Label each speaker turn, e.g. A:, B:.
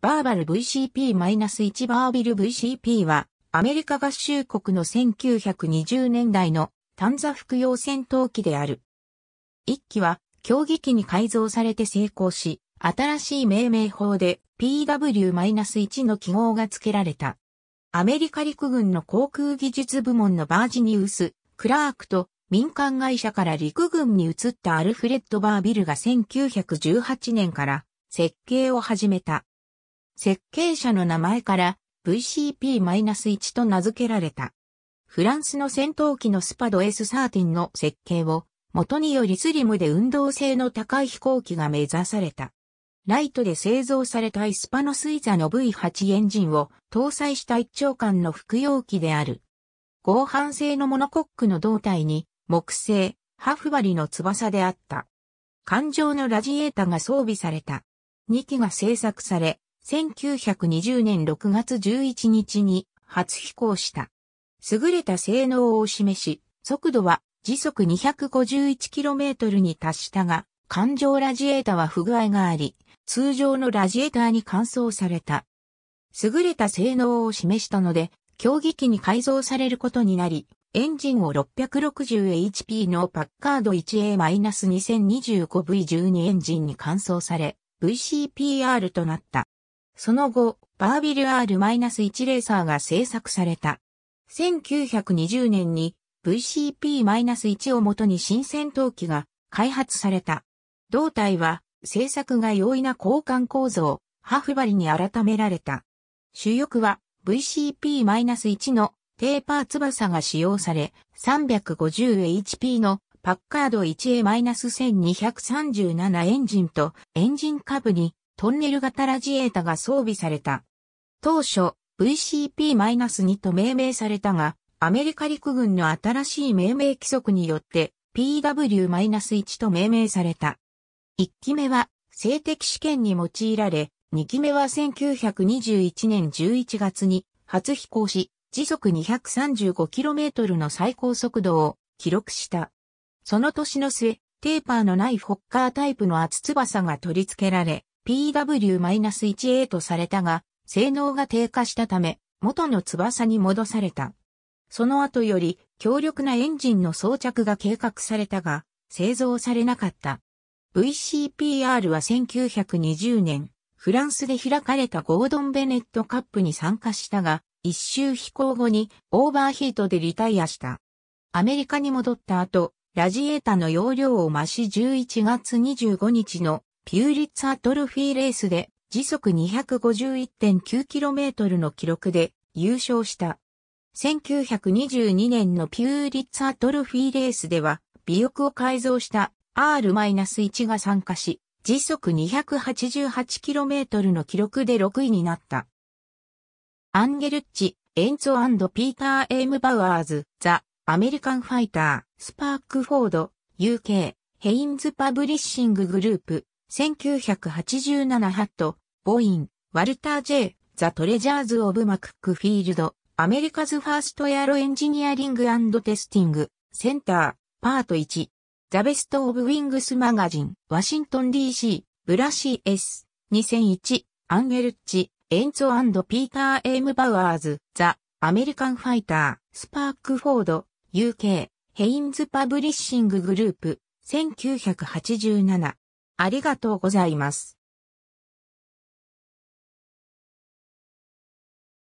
A: バーバル VCP-1 バービル VCP は、アメリカ合衆国の1920年代の短座服用戦闘機である。1機は、競技機に改造されて成功し、新しい命名法で PW-1 の記号が付けられた。アメリカ陸軍の航空技術部門のバージニウス・クラークと民間会社から陸軍に移ったアルフレッド・バービルが1918年から設計を始めた。設計者の名前から VCP-1 と名付けられた。フランスの戦闘機のスパド S13 の設計を元によりスリムで運動性の高い飛行機が目指された。ライトで製造されたイスパノスイザの V8 エンジンを搭載した一長間の服用機である。合板製のモノコックの胴体に木製、ハフバリの翼であった。艦上のラジエータが装備された。2機が製作され、1920年6月11日に初飛行した。優れた性能を示し、速度は時速 251km に達したが、環状ラジエーターは不具合があり、通常のラジエーターに換装された。優れた性能を示したので、競技機に改造されることになり、エンジンを 660HP のパッカード 1A-2025V12 エンジンに換装され、VCPR となった。その後、バービル R-1 レーサーが製作された。1920年に VCP-1 をもとに新戦闘機が開発された。胴体は製作が容易な交換構造、ハフバリに改められた。主翼は VCP-1 のテーパー翼が使用され、350HP のパッカード 1A-1237 エンジンとエンジン下部にトンネル型ラジエータが装備された。当初、VCP-2 と命名されたが、アメリカ陸軍の新しい命名規則によって PW-1 と命名された。1機目は性的試験に用いられ、2機目は1921年11月に初飛行し、時速 235km の最高速度を記録した。その年の末、テーパーのないフォッカータイプの厚翼が取り付けられ、PW-1A とされたが、性能が低下したため、元の翼に戻された。その後より強力なエンジンの装着が計画されたが、製造されなかった。VCPR は1920年、フランスで開かれたゴードン・ベネットカップに参加したが、一周飛行後にオーバーヒートでリタイアした。アメリカに戻った後、ラジエータの容量を増し11月25日のピューリッツァトロフィーレースで時速 251.9km の記録で優勝した。1922年のピューリッツァトロフィーレースでは、尾翼を改造した R-1 が参加し、時速 288km の記録で6位になった。アンゲルッチ、エンツォピーター・エーム・バウアーズ、ザ・アメリカン・ファイター、スパーク・フォード、UK、ヘインズ・パブリッシング・グループ、1987ハット、ボイン、ワルター・ジェ J、ザ・トレジャーズ・オブ・マクック・フィールド、アメリカズ・ファースト・エアロ・エンジニアリング・テスティング、センター、パート1、ザ・ベスト・オブ・ウィングス・マガジン、ワシントン DC、ブラシー S、2001、アンゲルッチ、エンツォピーター・エーム・バウアーズ、ザ・アメリカン・ファイター、スパーク・フォード、UK、ヘインズ・パブリッシング・グループ、1987ありがとうございます。